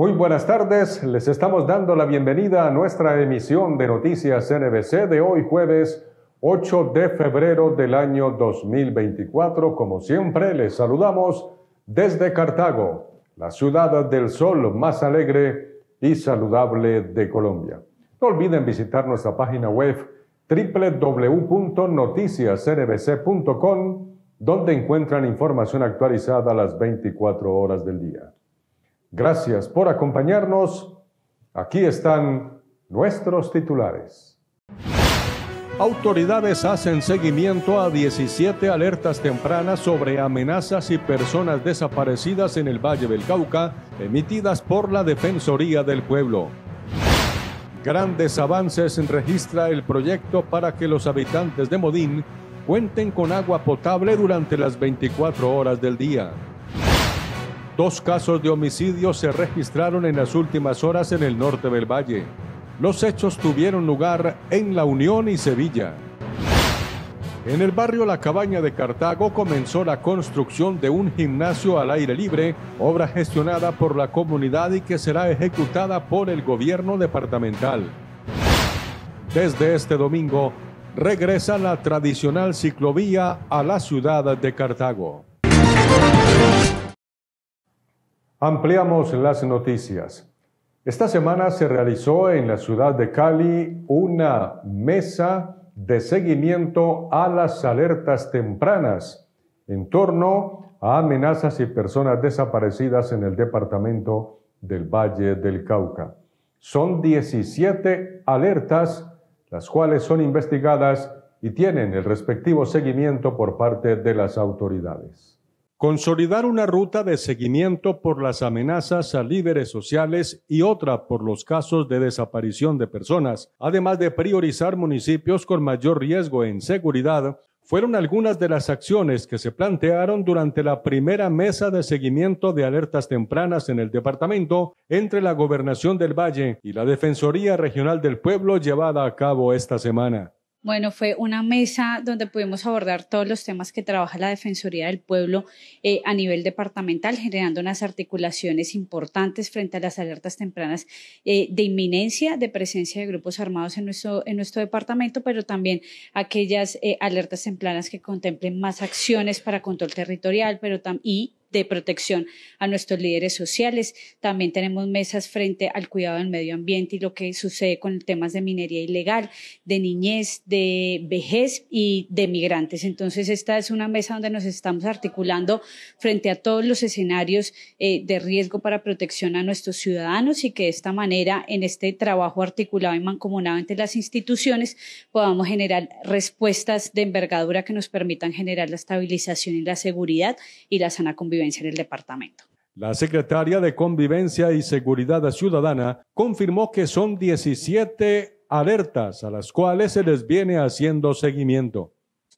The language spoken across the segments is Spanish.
Muy buenas tardes, les estamos dando la bienvenida a nuestra emisión de Noticias NBC de hoy jueves 8 de febrero del año 2024. Como siempre, les saludamos desde Cartago, la ciudad del sol más alegre y saludable de Colombia. No olviden visitar nuestra página web www.noticiasnbc.com, donde encuentran información actualizada a las 24 horas del día. Gracias por acompañarnos. Aquí están nuestros titulares. Autoridades hacen seguimiento a 17 alertas tempranas sobre amenazas y personas desaparecidas en el Valle del Cauca emitidas por la Defensoría del Pueblo. Grandes avances registra el proyecto para que los habitantes de Modín cuenten con agua potable durante las 24 horas del día. Dos casos de homicidio se registraron en las últimas horas en el norte del valle. Los hechos tuvieron lugar en La Unión y Sevilla. En el barrio La Cabaña de Cartago comenzó la construcción de un gimnasio al aire libre, obra gestionada por la comunidad y que será ejecutada por el gobierno departamental. Desde este domingo regresa la tradicional ciclovía a la ciudad de Cartago. Ampliamos las noticias. Esta semana se realizó en la ciudad de Cali una mesa de seguimiento a las alertas tempranas en torno a amenazas y personas desaparecidas en el departamento del Valle del Cauca. Son 17 alertas, las cuales son investigadas y tienen el respectivo seguimiento por parte de las autoridades. Consolidar una ruta de seguimiento por las amenazas a líderes sociales y otra por los casos de desaparición de personas, además de priorizar municipios con mayor riesgo en seguridad, fueron algunas de las acciones que se plantearon durante la primera mesa de seguimiento de alertas tempranas en el departamento entre la Gobernación del Valle y la Defensoría Regional del Pueblo llevada a cabo esta semana. Bueno, fue una mesa donde pudimos abordar todos los temas que trabaja la Defensoría del Pueblo eh, a nivel departamental, generando unas articulaciones importantes frente a las alertas tempranas eh, de inminencia de presencia de grupos armados en nuestro, en nuestro departamento, pero también aquellas eh, alertas tempranas que contemplen más acciones para control territorial pero y de protección a nuestros líderes sociales. También tenemos mesas frente al cuidado del medio ambiente y lo que sucede con temas de minería ilegal, de niñez, de vejez y de migrantes. Entonces, esta es una mesa donde nos estamos articulando frente a todos los escenarios eh, de riesgo para protección a nuestros ciudadanos y que de esta manera, en este trabajo articulado y mancomunado entre las instituciones, podamos generar respuestas de envergadura que nos permitan generar la estabilización y la seguridad y la sana convivencia el departamento. La secretaria de Convivencia y Seguridad Ciudadana confirmó que son 17 alertas a las cuales se les viene haciendo seguimiento.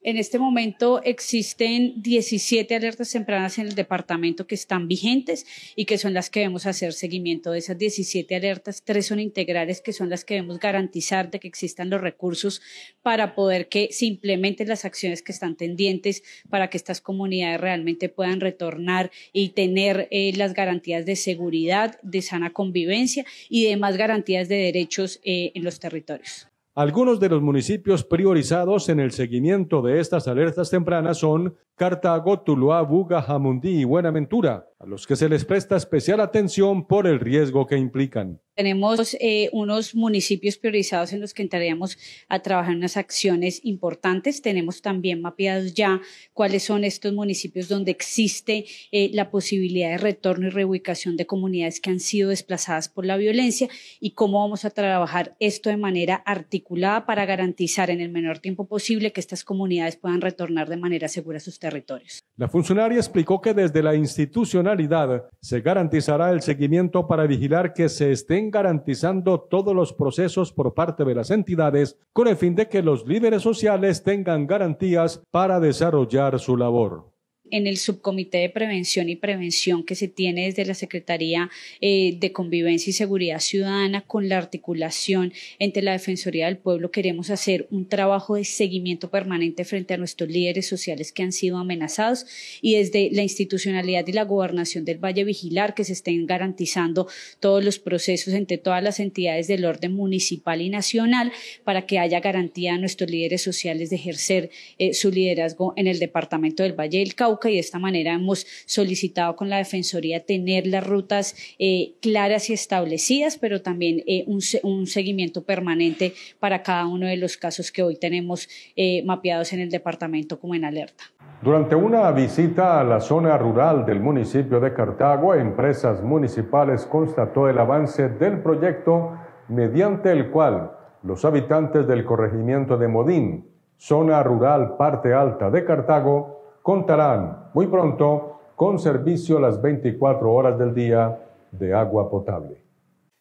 En este momento existen 17 alertas tempranas en el departamento que están vigentes y que son las que debemos hacer seguimiento. De esas 17 alertas, tres son integrales, que son las que debemos garantizar de que existan los recursos para poder que se implementen las acciones que están pendientes para que estas comunidades realmente puedan retornar y tener eh, las garantías de seguridad, de sana convivencia y demás garantías de derechos eh, en los territorios. Algunos de los municipios priorizados en el seguimiento de estas alertas tempranas son Carta a Gótulo, Buga, Jamundí y Buenaventura, a los que se les presta especial atención por el riesgo que implican. Tenemos eh, unos municipios priorizados en los que entraríamos a trabajar unas acciones importantes. Tenemos también mapeados ya cuáles son estos municipios donde existe eh, la posibilidad de retorno y reubicación de comunidades que han sido desplazadas por la violencia y cómo vamos a trabajar esto de manera articulada para garantizar en el menor tiempo posible que estas comunidades puedan retornar de manera segura a sus territorios. La funcionaria explicó que desde la institucionalidad se garantizará el seguimiento para vigilar que se estén garantizando todos los procesos por parte de las entidades con el fin de que los líderes sociales tengan garantías para desarrollar su labor en el subcomité de prevención y prevención que se tiene desde la Secretaría eh, de Convivencia y Seguridad Ciudadana con la articulación entre la Defensoría del Pueblo, queremos hacer un trabajo de seguimiento permanente frente a nuestros líderes sociales que han sido amenazados y desde la institucionalidad y la gobernación del Valle vigilar que se estén garantizando todos los procesos entre todas las entidades del orden municipal y nacional para que haya garantía a nuestros líderes sociales de ejercer eh, su liderazgo en el departamento del Valle del Cauca y de esta manera hemos solicitado con la Defensoría tener las rutas eh, claras y establecidas, pero también eh, un, seguimiento permanente para cada uno de los casos que hoy tenemos eh, mapeados en el departamento como en alerta. Durante una visita a la zona rural del municipio de Cartago, empresas municipales constató el avance del proyecto mediante el cual los habitantes del corregimiento de Modín, zona rural parte alta de Cartago, contarán muy pronto con servicio las 24 horas del día de agua potable.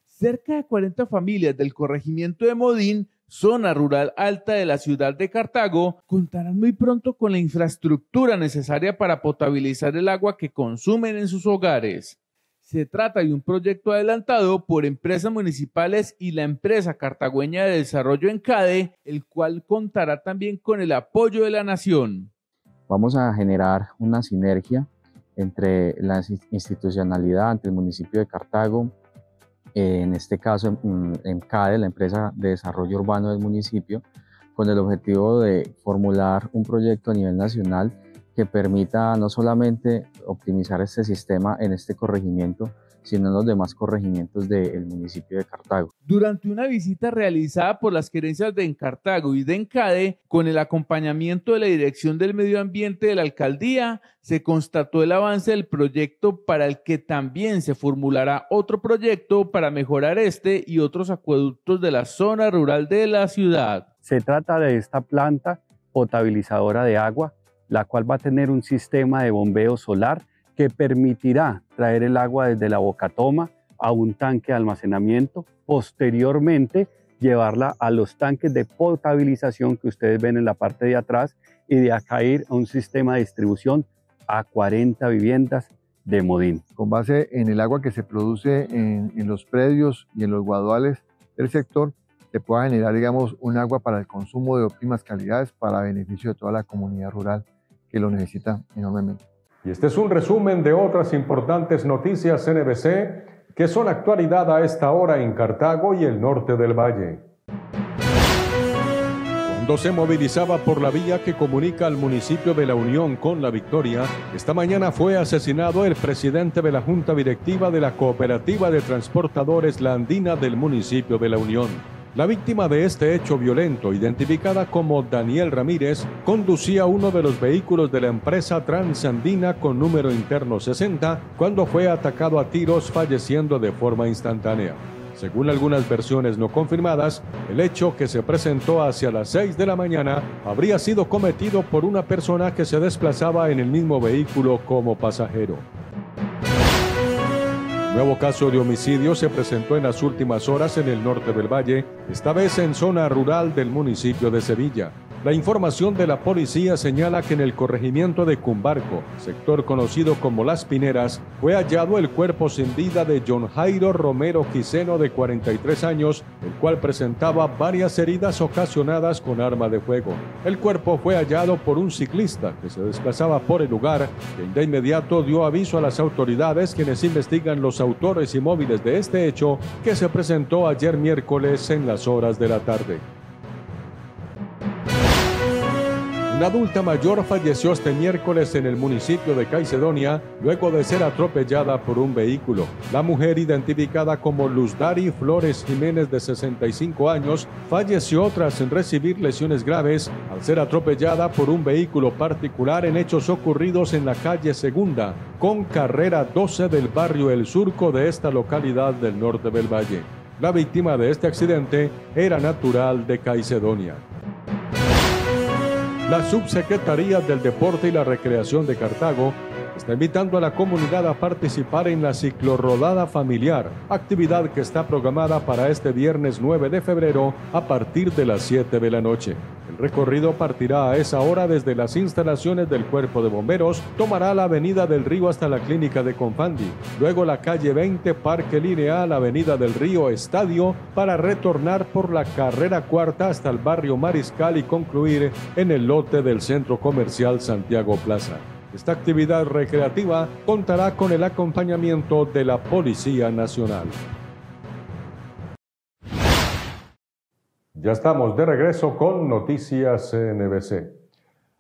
Cerca de 40 familias del corregimiento de Modín, zona rural alta de la ciudad de Cartago, contarán muy pronto con la infraestructura necesaria para potabilizar el agua que consumen en sus hogares. Se trata de un proyecto adelantado por empresas municipales y la empresa cartagüeña de desarrollo en Cade, el cual contará también con el apoyo de la nación. Vamos a generar una sinergia entre la institucionalidad, entre el municipio de Cartago, en este caso en CADE, la empresa de desarrollo urbano del municipio, con el objetivo de formular un proyecto a nivel nacional que permita no solamente optimizar este sistema en este corregimiento, sino en los demás corregimientos del municipio de Cartago. Durante una visita realizada por las gerencias de Encartago y de Encade, con el acompañamiento de la Dirección del Medio Ambiente de la Alcaldía, se constató el avance del proyecto para el que también se formulará otro proyecto para mejorar este y otros acueductos de la zona rural de la ciudad. Se trata de esta planta potabilizadora de agua, la cual va a tener un sistema de bombeo solar que permitirá traer el agua desde la bocatoma a un tanque de almacenamiento, posteriormente llevarla a los tanques de potabilización que ustedes ven en la parte de atrás y de acá ir a un sistema de distribución a 40 viviendas de Modín. Con base en el agua que se produce en, los predios y en los guaduales del sector, se puede generar, digamos, un agua para el consumo de óptimas calidades para beneficio de toda la comunidad rural que lo necesita enormemente. Y este es un resumen de otras importantes noticias NBC que son actualidad a esta hora en Cartago y el norte del valle. Cuando se movilizaba por la vía que comunica al municipio de La Unión con La Victoria, esta mañana fue asesinado el presidente de la Junta Directiva de la Cooperativa de Transportadores Landina del municipio de La Unión. La víctima de este hecho violento, identificada como Daniel Ramírez, conducía uno de los vehículos de la empresa Transandina con número interno 60 cuando fue atacado a tiros falleciendo de forma instantánea. Según algunas versiones no confirmadas, el hecho que se presentó hacia las 6 de la mañana habría sido cometido por una persona que se desplazaba en el mismo vehículo como pasajero. Nuevo caso de homicidio se presentó en las últimas horas en el norte del valle, esta vez en zona rural del municipio de Sevilla. La información de la policía señala que en el corregimiento de Cumbarco, sector conocido como Las Pineras, fue hallado el cuerpo sin vida de John Jairo Romero Quiseno de 43 años, el cual presentaba varias heridas ocasionadas con arma de fuego. El cuerpo fue hallado por un ciclista que se desplazaba por el lugar, quien de inmediato dio aviso a las autoridades quienes investigan los autores y móviles de este hecho que se presentó ayer miércoles en las horas de la tarde. Una adulta mayor falleció este miércoles en el municipio de Caicedonia luego de ser atropellada por un vehículo. La mujer, identificada como Luzdari Flores Jiménez de 65 años, falleció tras recibir lesiones graves al ser atropellada por un vehículo particular en hechos ocurridos en la calle Segunda, con carrera 12 del barrio El Surco de esta localidad del norte del valle. La víctima de este accidente era natural de Caicedonia la Subsecretaría del Deporte y la Recreación de Cartago está invitando a la comunidad a participar en la ciclorrodada familiar, actividad que está programada para este viernes 9 de febrero a partir de las 7 de la noche. El recorrido partirá a esa hora desde las instalaciones del Cuerpo de Bomberos, tomará la Avenida del Río hasta la Clínica de Confandi, luego la calle 20 Parque Lineal, Avenida del Río Estadio, para retornar por la carrera cuarta hasta el barrio Mariscal y concluir en el lote del Centro Comercial Santiago Plaza. Esta actividad recreativa contará con el acompañamiento de la Policía Nacional. Ya estamos de regreso con Noticias NBC.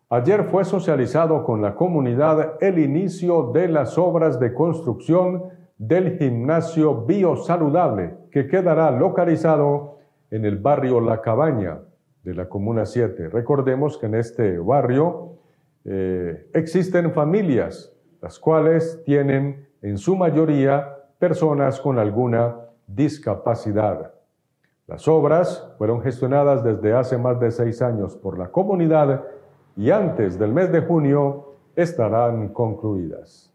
Ayer fue socializado con la comunidad el inicio de las obras de construcción del gimnasio biosaludable que quedará localizado en el barrio La Cabaña de la Comuna 7. Recordemos que en este barrio eh, existen familias, las cuales tienen en su mayoría personas con alguna discapacidad. Las obras fueron gestionadas desde hace más de seis años por la comunidad y antes del mes de junio estarán concluidas.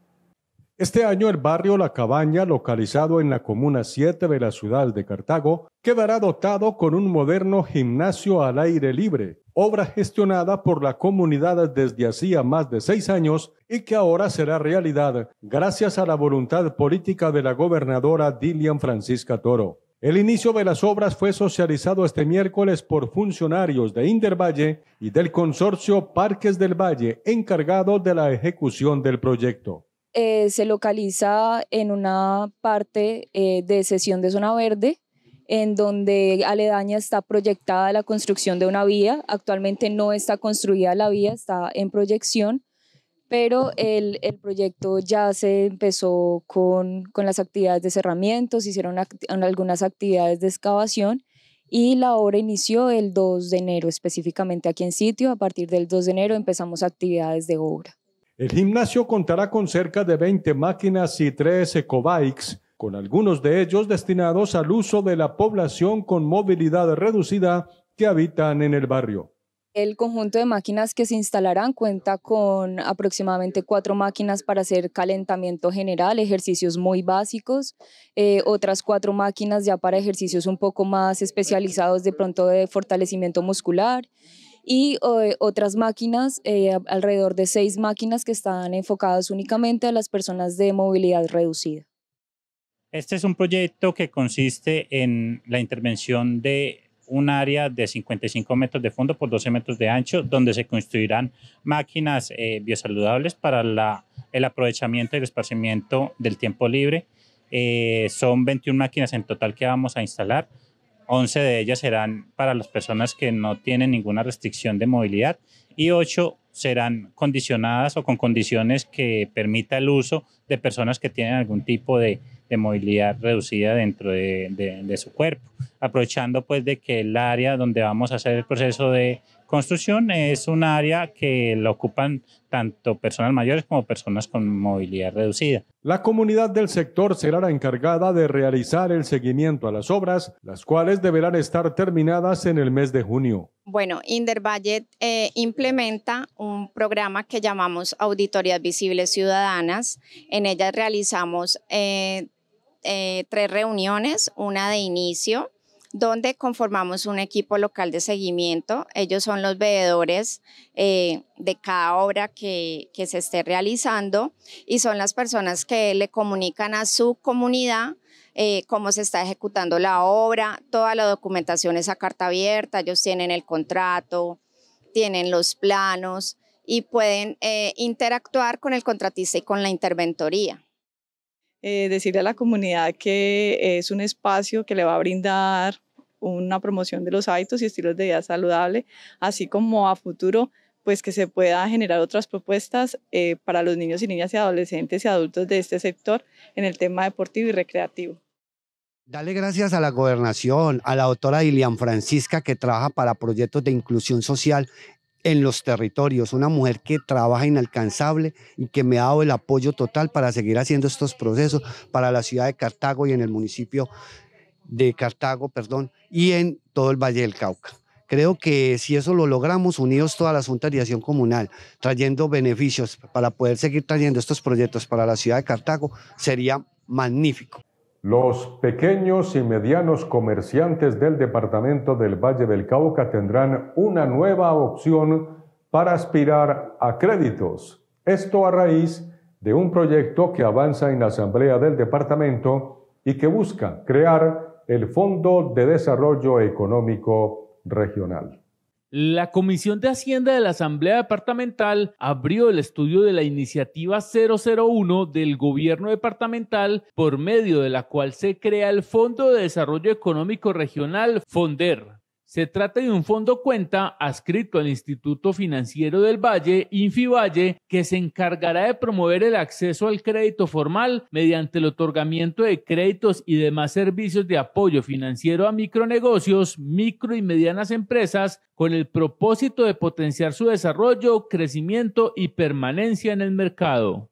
Este año el barrio La Cabaña, localizado en la Comuna 7 de la ciudad de Cartago, quedará dotado con un moderno gimnasio al aire libre, obra gestionada por la comunidad desde hacía más de seis años y que ahora será realidad gracias a la voluntad política de la gobernadora Dilian Francisca Toro. El inicio de las obras fue socializado este miércoles por funcionarios de Indervalle y del consorcio Parques del Valle encargado de la ejecución del proyecto. Eh, se localiza en una parte eh, de sesión de zona verde en donde aledaña está proyectada la construcción de una vía. Actualmente no está construida la vía, está en proyección, pero el, proyecto ya se empezó con, las actividades de cerramientos, se hicieron algunas actividades de excavación y la obra inició el 2 de enero, específicamente aquí en sitio. A partir del 2 de enero empezamos actividades de obra. El gimnasio contará con cerca de 20 máquinas y 3 ecobikes con algunos de ellos destinados al uso de la población con movilidad reducida que habitan en el barrio. El conjunto de máquinas que se instalarán cuenta con aproximadamente cuatro máquinas para hacer calentamiento general, ejercicios muy básicos, eh, otras cuatro máquinas ya para ejercicios un poco más especializados de pronto de fortalecimiento muscular y eh, otras máquinas, eh, alrededor de seis máquinas que están enfocadas únicamente a las personas de movilidad reducida. Este es un proyecto que consiste en la intervención de un área de 55 metros de fondo por 12 metros de ancho, donde se construirán máquinas eh, biosaludables para el aprovechamiento y el esparcimiento del tiempo libre. Eh, son 21 máquinas en total que vamos a instalar. 11 de ellas serán para las personas que no tienen ninguna restricción de movilidad y 8 serán condicionadas o con condiciones que permita el uso de personas que tienen algún tipo de de movilidad reducida dentro de, su cuerpo, aprovechando pues de que el área donde vamos a hacer el proceso de construcción es un área que lo ocupan tanto personas mayores como personas con movilidad reducida. La comunidad del sector será la encargada de realizar el seguimiento a las obras, las cuales deberán estar terminadas en el mes de junio. Bueno, Indervallet eh, implementa un programa que llamamos Auditorías Visibles Ciudadanas. En ellas realizamos eh, eh, tres reuniones, una de inicio, donde conformamos un equipo local de seguimiento. Ellos son los veedores eh, de cada obra que, se esté realizando y son las personas que le comunican a su comunidad eh, cómo se está ejecutando la obra, toda la documentación es a carta abierta, ellos tienen el contrato, tienen los planos y pueden interactuar con el contratista y con la interventoría. Eh, decirle a la comunidad que es un espacio que le va a brindar una promoción de los hábitos y estilos de vida saludable, así como a futuro pues que se pueda generar otras propuestas eh, para los niños y niñas y adolescentes y adultos de este sector en el tema deportivo y recreativo. Dale gracias a la gobernación, a la doctora Ilian Francisca que trabaja para proyectos de inclusión social en los territorios, una mujer que trabaja inalcanzable y que me ha dado el apoyo total para seguir haciendo estos procesos para la ciudad de Cartago y en el municipio de Cartago, perdón, y en todo el Valle del Cauca. Creo que si eso lo logramos, unidos todas las juntas de acción comunal, trayendo beneficios para poder seguir trayendo estos proyectos para la ciudad de Cartago, sería magnífico. Los pequeños y medianos comerciantes del departamento del Valle del Cauca tendrán una nueva opción para aspirar a créditos. Esto a raíz de un proyecto que avanza en la Asamblea del Departamento y que busca crear el Fondo de Desarrollo Económico Regional. La Comisión de Hacienda de la Asamblea Departamental abrió el estudio de la iniciativa 001 del Gobierno Departamental por medio de la cual se crea el Fondo de Desarrollo Económico Regional FONDER se trata de un fondo cuenta adscrito al Instituto Financiero del Valle, Infivalle, que se encargará de promover el acceso al crédito formal mediante el otorgamiento de créditos y demás servicios de apoyo financiero a micronegocios, micro y medianas empresas, con el propósito de potenciar su desarrollo, crecimiento y permanencia en el mercado.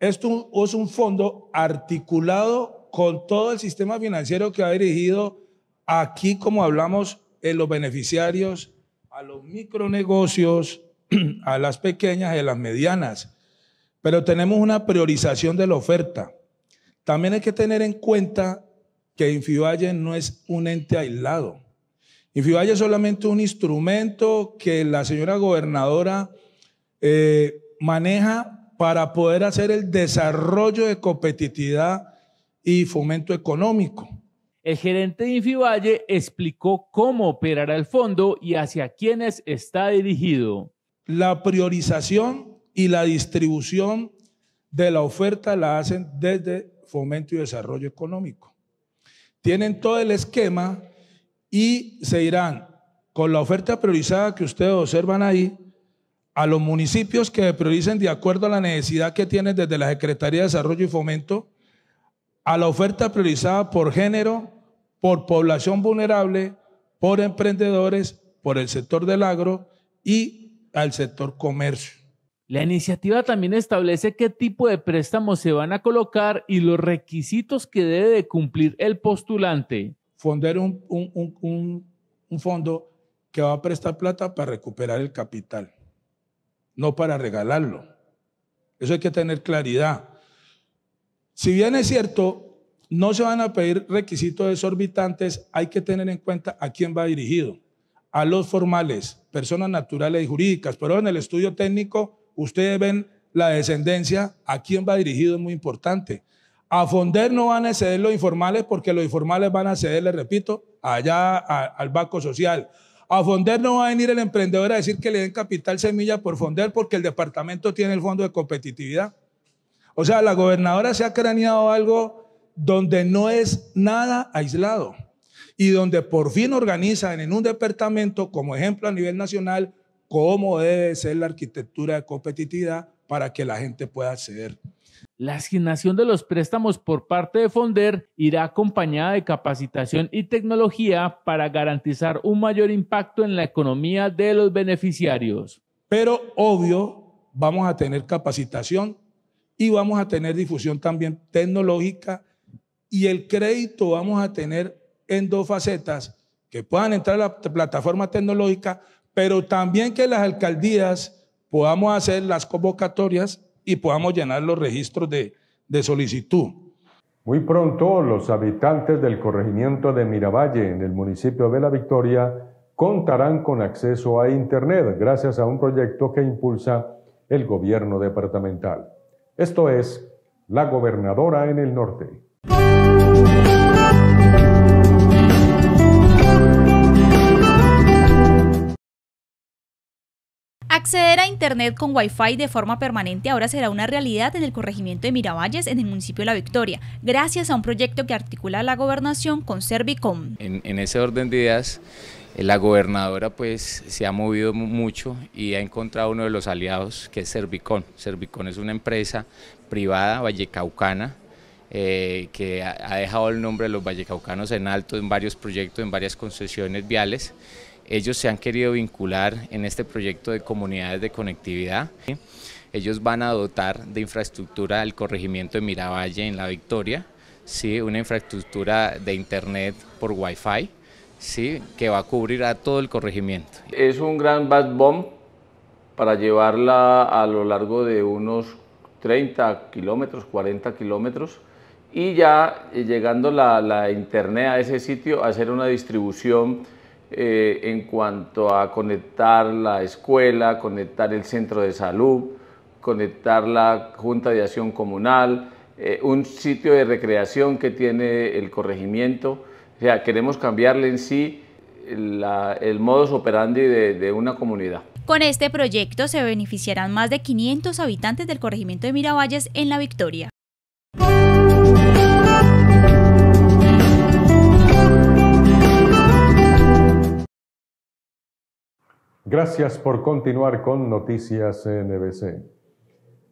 Esto es un fondo articulado con todo el sistema financiero que ha dirigido aquí, como hablamos en los beneficiarios a los micronegocios, a las pequeñas y a las medianas. Pero tenemos una priorización de la oferta. También hay que tener en cuenta que Infivalle no es un ente aislado. Infivalle es solamente un instrumento que la señora gobernadora eh, maneja para poder hacer el desarrollo de competitividad y fomento económico. El gerente de Infivalle explicó cómo operará el fondo y hacia quiénes está dirigido. La priorización y la distribución de la oferta la hacen desde Fomento y Desarrollo Económico. Tienen todo el esquema y se irán con la oferta priorizada que ustedes observan ahí a los municipios que prioricen de acuerdo a la necesidad que tienen desde la Secretaría de Desarrollo y Fomento, a la oferta priorizada por género, por población vulnerable, por emprendedores, por el sector del agro y al sector comercio. La iniciativa también establece qué tipo de préstamos se van a colocar y los requisitos que debe de cumplir el postulante. Fonder un, un, fondo que va a prestar plata para recuperar el capital, no para regalarlo. Eso hay que tener claridad. Si bien es cierto, no se van a pedir requisitos exorbitantes. hay que tener en cuenta a quién va dirigido, a los formales, personas naturales y jurídicas, pero en el estudio técnico ustedes ven la descendencia, a quién va dirigido es muy importante. A Fonder no van a ceder los informales porque los informales van a ceder, le repito, allá al Banco Social. A Fonder no va a venir el emprendedor a decir que le den capital semilla por Fonder porque el departamento tiene el fondo de competitividad. O sea, la gobernadora se ha craneado algo donde no es nada aislado y donde por fin organizan en un departamento, como ejemplo a nivel nacional, cómo debe ser la arquitectura de competitividad para que la gente pueda acceder. La asignación de los préstamos por parte de Fonder irá acompañada de capacitación y tecnología para garantizar un mayor impacto en la economía de los beneficiarios. Pero obvio, vamos a tener capacitación y vamos a tener difusión también tecnológica y el crédito vamos a tener en dos facetas, que puedan entrar a la plataforma tecnológica, pero también que las alcaldías podamos hacer las convocatorias y podamos llenar los registros de, de solicitud. Muy pronto, los habitantes del corregimiento de Miravalle, en el municipio de La Victoria, contarán con acceso a Internet gracias a un proyecto que impulsa el gobierno departamental. Esto es La Gobernadora en el Norte. Acceder a Internet con wifi de forma permanente ahora será una realidad en el corregimiento de Miravalles, en el municipio de La Victoria, gracias a un proyecto que articula la gobernación con Servicom. En, ese orden de ideas, eh, la gobernadora pues se ha movido mucho y ha encontrado uno de los aliados que es Servicom Servicom es una empresa privada vallecaucana eh, que ha, dejado el nombre de los vallecaucanos en alto en varios proyectos, en varias concesiones viales. Ellos se han querido vincular en este proyecto de comunidades de conectividad. Ellos van a dotar de infraestructura al corregimiento de Miravalle en La Victoria, ¿sí? una infraestructura de internet por Wi-Fi, ¿sí? que va a cubrir a todo el corregimiento. Es un gran bomb para llevarla a lo largo de unos 30 kilómetros, 40 kilómetros, y ya eh, llegando la, internet a ese sitio, hacer una distribución eh, en cuanto a conectar la escuela, conectar el centro de salud, conectar la Junta de Acción Comunal, eh, un sitio de recreación que tiene el corregimiento. O sea, queremos cambiarle en sí el modus operandi de, de una comunidad. Con este proyecto se beneficiarán más de 500 habitantes del corregimiento de Miravalles en La Victoria. Gracias por continuar con Noticias NBC.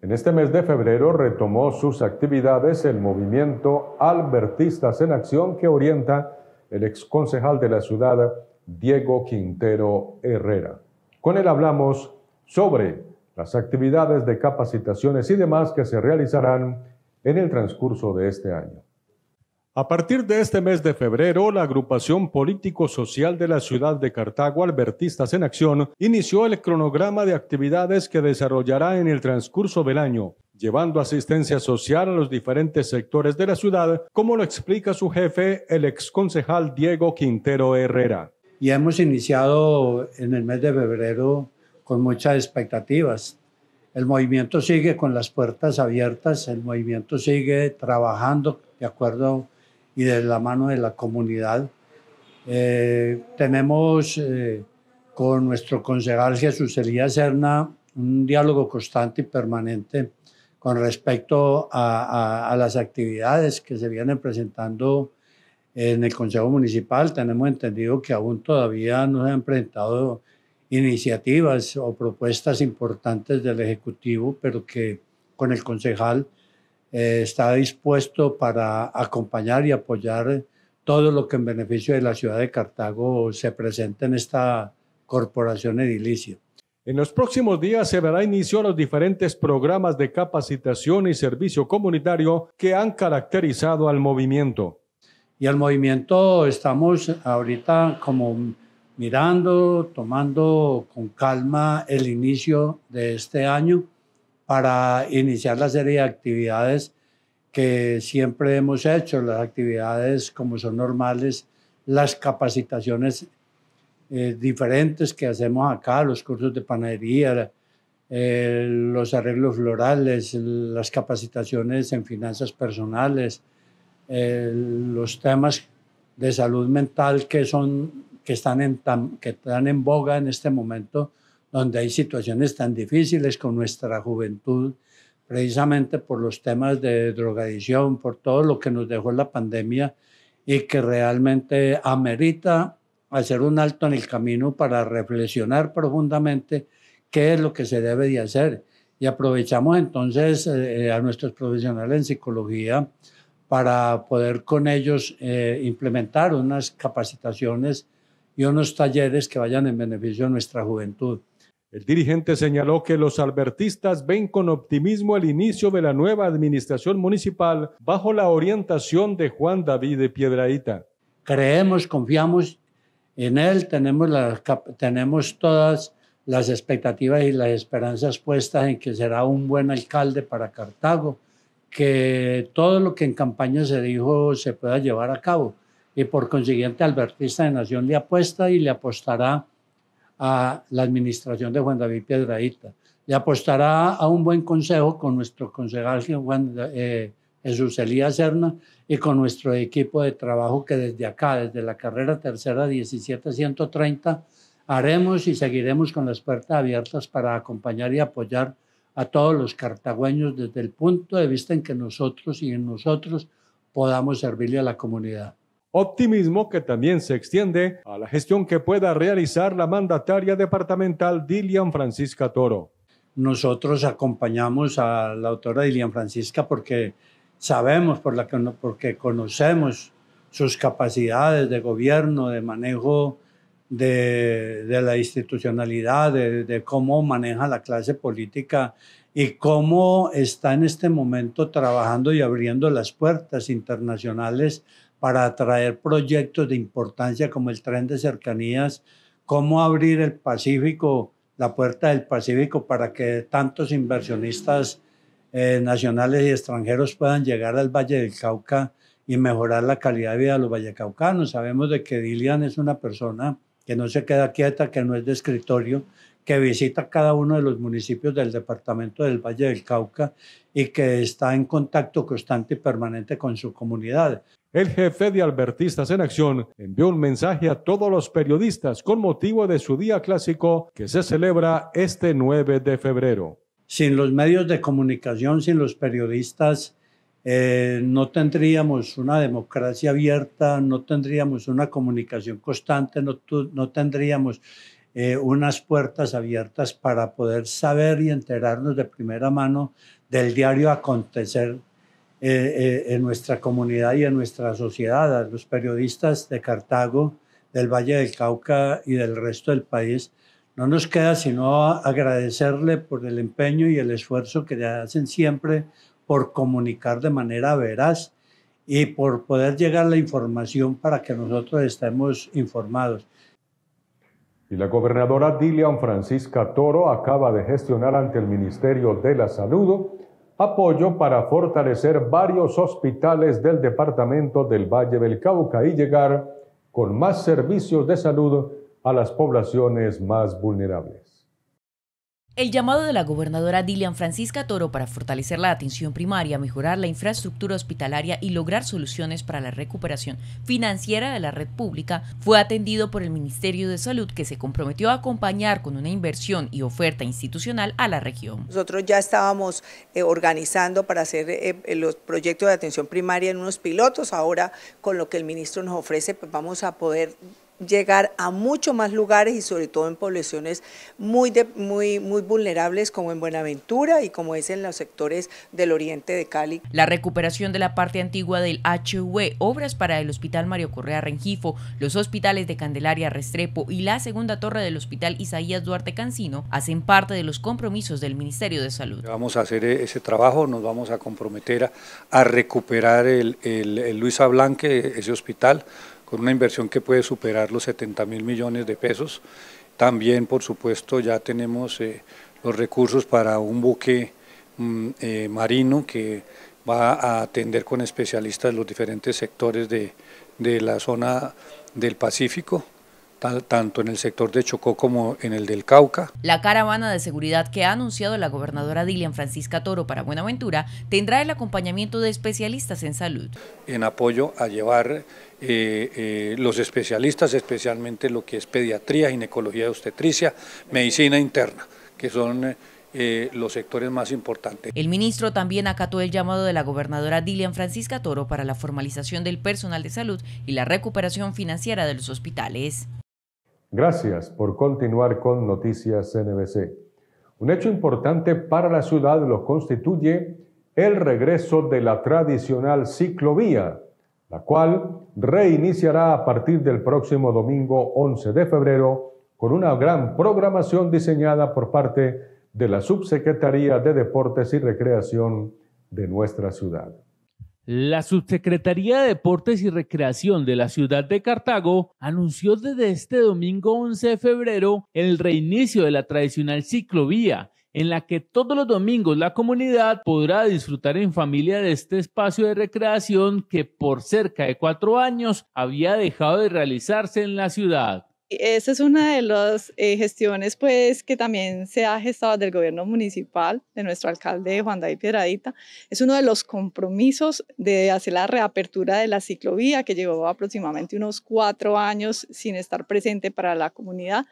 En este mes de febrero retomó sus actividades el movimiento Albertistas en Acción que orienta el exconcejal de la ciudad, Diego Quintero Herrera. Con él hablamos sobre las actividades de capacitaciones y demás que se realizarán en el transcurso de este año. A partir de este mes de febrero, la agrupación político-social de la ciudad de Cartago, Albertistas en Acción, inició el cronograma de actividades que desarrollará en el transcurso del año, llevando asistencia social a los diferentes sectores de la ciudad, como lo explica su jefe, el exconcejal Diego Quintero Herrera. Y hemos iniciado en el mes de febrero con muchas expectativas. El movimiento sigue con las puertas abiertas, el movimiento sigue trabajando de acuerdo y de la mano de la comunidad. Eh, tenemos eh, con nuestro concejal Jesús Elías Serna un diálogo constante y permanente con respecto a, a, las actividades que se vienen presentando en el Consejo Municipal. Tenemos entendido que aún todavía no se han presentado iniciativas o propuestas importantes del Ejecutivo, pero que con el concejal eh, está dispuesto para acompañar y apoyar todo lo que en beneficio de la ciudad de Cartago se presente en esta corporación edilicia. En los próximos días se verá inicio a los diferentes programas de capacitación y servicio comunitario que han caracterizado al movimiento. Y al movimiento estamos ahorita como mirando, tomando con calma el inicio de este año para iniciar la serie de actividades que siempre hemos hecho, las actividades como son normales, las capacitaciones eh, diferentes que hacemos acá, los cursos de panadería, eh, los arreglos florales, las capacitaciones en finanzas personales, eh, los temas de salud mental que, son, que, están en, que están en boga en este momento donde hay situaciones tan difíciles con nuestra juventud, precisamente por los temas de drogadicción, por todo lo que nos dejó la pandemia y que realmente amerita hacer un alto en el camino para reflexionar profundamente qué es lo que se debe de hacer. Y aprovechamos entonces eh, eh, a nuestros profesionales en psicología para poder con ellos eh, implementar unas capacitaciones y unos talleres que vayan en beneficio de nuestra juventud. El dirigente señaló que los albertistas ven con optimismo el inicio de la nueva administración municipal bajo la orientación de Juan David de Piedraíta. Creemos, confiamos en él, tenemos, tenemos todas las expectativas y las esperanzas puestas en que será un buen alcalde para Cartago, que todo lo que en campaña se dijo se pueda llevar a cabo. Y por consiguiente, Albertista de Nación le apuesta y le apostará a la administración de Juan David Piedradita. y apostará a un buen consejo con nuestro concejal Juan eh, Jesús Elías Serna y con nuestro equipo de trabajo que desde acá, desde la carrera tercera 17130, haremos y seguiremos con las puertas abiertas para acompañar y apoyar a todos los cartagüeños desde el punto de vista en que nosotros y en nosotros podamos servirle a la comunidad. Optimismo que también se extiende a la gestión que pueda realizar la mandataria departamental Dilian Francisca Toro. Nosotros acompañamos a la autora Dilian Francisca porque sabemos, por la porque conocemos sus capacidades de gobierno, de manejo de, de la institucionalidad, de cómo maneja la clase política y cómo está en este momento trabajando y abriendo las puertas internacionales para atraer proyectos de importancia como el tren de cercanías, cómo abrir el Pacífico, la puerta del Pacífico para que tantos inversionistas eh, nacionales y extranjeros puedan llegar al Valle del Cauca y mejorar la calidad de vida de los vallecaucanos. Sabemos de que Dilian es una persona que no se queda quieta, que no es de escritorio, que visita cada uno de los municipios del departamento del Valle del Cauca y que está en contacto constante y permanente con su comunidad el jefe de Albertistas en Acción envió un mensaje a todos los periodistas con motivo de su día clásico que se celebra este 9 de febrero. Sin los medios de comunicación, sin los periodistas, eh, no tendríamos una democracia abierta, no tendríamos una comunicación constante, no, no tendríamos eh, unas puertas abiertas para poder saber y enterarnos de primera mano del diario acontecer eh, eh, en nuestra comunidad y en nuestra sociedad, a los periodistas de Cartago, del Valle del Cauca y del resto del país, no nos queda sino agradecerle por el empeño y el esfuerzo que le hacen siempre por comunicar de manera veraz y por poder llegar la información para que nosotros estemos informados. Y la gobernadora Dilian Francisca Toro acaba de gestionar ante el Ministerio de la Salud apoyo para fortalecer varios hospitales del departamento del Valle del Cauca y llegar con más servicios de salud a las poblaciones más vulnerables. El llamado de la gobernadora Dilian Francisca Toro para fortalecer la atención primaria, mejorar la infraestructura hospitalaria y lograr soluciones para la recuperación financiera de la red pública fue atendido por el Ministerio de Salud que se comprometió a acompañar con una inversión y oferta institucional a la región. Nosotros ya estábamos eh, organizando para hacer eh, eh, los proyectos de atención primaria en unos pilotos, ahora con lo que el ministro nos ofrece pues vamos a poder llegar a muchos más lugares y sobre todo en poblaciones muy, muy, muy vulnerables como en Buenaventura y como es en los sectores del oriente de Cali. La recuperación de la parte antigua del HV, e, obras para el Hospital Mario Correa Rengifo, los hospitales de Candelaria Restrepo y la segunda torre del Hospital Isaías Duarte Cancino hacen parte de los compromisos del Ministerio de Salud. Vamos a hacer e-, ese trabajo, nos vamos a comprometer a, recuperar el, el, el ese hospital, con una inversión que puede superar los 70 mil millones de pesos. También, por supuesto, ya tenemos eh, los recursos para un buque mm, eh, marino que va a atender con especialistas los diferentes sectores de, de la zona del Pacífico tanto en el sector de Chocó como en el del Cauca. La caravana de seguridad que ha anunciado la gobernadora Dilian Francisca Toro para Buenaventura tendrá el acompañamiento de especialistas en salud. En apoyo a llevar eh, eh, los especialistas, especialmente lo que es pediatría, ginecología y obstetricia, medicina interna, que son... Eh, los sectores más importantes. El ministro también acató el llamado de la gobernadora Dilian Francisca Toro para la formalización del personal de salud y la recuperación financiera de los hospitales. Gracias por continuar con Noticias CNBC. Un hecho importante para la ciudad lo constituye el regreso de la tradicional ciclovía, la cual reiniciará a partir del próximo domingo 11 de febrero con una gran programación diseñada por parte de la Subsecretaría de Deportes y Recreación de nuestra ciudad. La Subsecretaría de Deportes y Recreación de la ciudad de Cartago anunció desde este domingo 11 de febrero el reinicio de la tradicional ciclovía en la que todos los domingos la comunidad podrá disfrutar en familia de este espacio de recreación que por cerca de cuatro años había dejado de realizarse en la ciudad. Esa es una de las eh, gestiones pues, que también se ha gestado del gobierno municipal, de nuestro alcalde Juan David Piedradita. Es uno de los compromisos de hacer la reapertura de la ciclovía, que llevó aproximadamente unos cuatro años sin estar presente para la comunidad,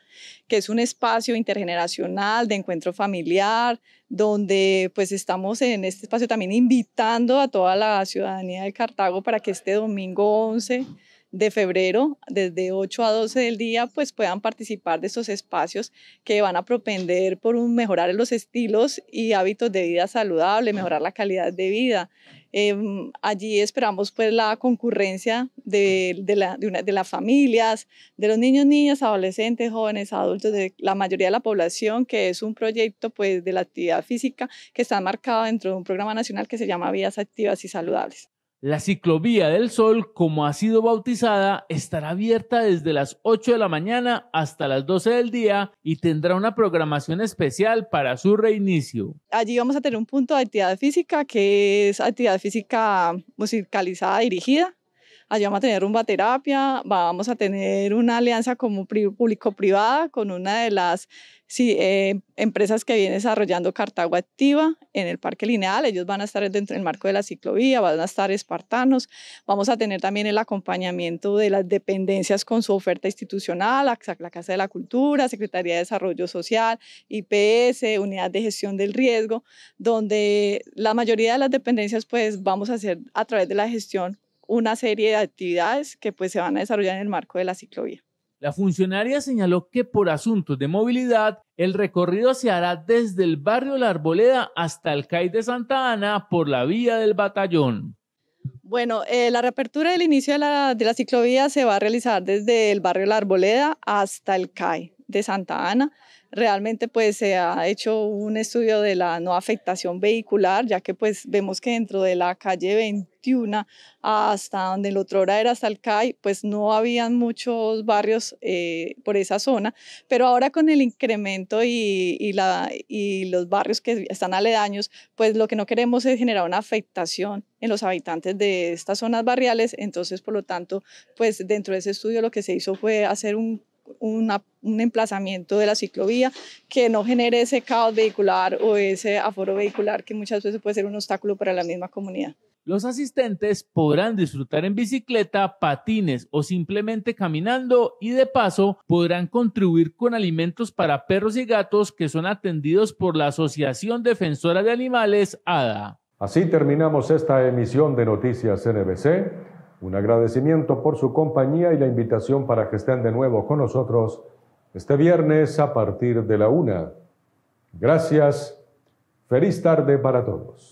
que es un espacio intergeneracional de encuentro familiar, donde pues estamos en este espacio también invitando a toda la ciudadanía de Cartago para que este domingo 11 de febrero, desde 8 a 12 del día, pues puedan participar de estos espacios que van a propender por un, mejorar los estilos y hábitos de vida saludable, mejorar la calidad de vida. Em, allí esperamos pues la concurrencia de, la, de, una, de, las familias, de los niños, niñas, adolescentes, jóvenes, adultos, de la mayoría de la población, que es un proyecto pues de la actividad física que está marcado dentro de un programa nacional que se llama Vías Activas y Saludables. La ciclovía del Sol, como ha sido bautizada, estará abierta desde las 8 de la mañana hasta las 12 del día y tendrá una programación especial para su reinicio. Allí vamos a tener un punto de actividad física que es actividad física musicalizada dirigida Allá vamos a tener rumba terapia, vamos a tener una alianza como público-privada con una de las sí, eh, empresas que viene desarrollando Cartago Activa en el Parque Lineal. Ellos van a estar dentro del marco de la ciclovía, van a estar espartanos. Vamos a tener también el acompañamiento de las dependencias con su oferta institucional, la, la Casa de la Cultura, Secretaría de Desarrollo Social, IPS, Unidad de Gestión del Riesgo, donde la mayoría de las dependencias pues vamos a hacer a través de la gestión una serie de actividades que pues se van a desarrollar en el marco de la ciclovía. La funcionaria señaló que por asuntos de movilidad, el recorrido se hará desde el barrio La Arboleda hasta el CAI de Santa Ana por la vía del batallón. Bueno, eh, la reapertura del inicio de la, ciclovía se va a realizar desde el barrio La Arboleda hasta el CAI de Santa Ana. Realmente pues se ha hecho un estudio de la no afectación vehicular, ya que pues vemos que dentro de la calle 20, hasta donde el hora era Salcay, pues no habían muchos barrios eh, por esa zona, pero ahora con el incremento y, los barrios que están aledaños, pues lo que no queremos es generar una afectación en los habitantes de estas zonas barriales, entonces por lo tanto, pues dentro de ese estudio lo que se hizo fue hacer un emplazamiento de la ciclovía que no genere ese caos vehicular o ese aforo vehicular que muchas veces puede ser un obstáculo para la misma comunidad. Los asistentes podrán disfrutar en bicicleta, patines o simplemente caminando y de paso podrán contribuir con alimentos para perros y gatos que son atendidos por la Asociación Defensora de Animales, ADA. Así terminamos esta emisión de Noticias NBC. Un agradecimiento por su compañía y la invitación para que estén de nuevo con nosotros este viernes a partir de la una. Gracias. Feliz tarde para todos.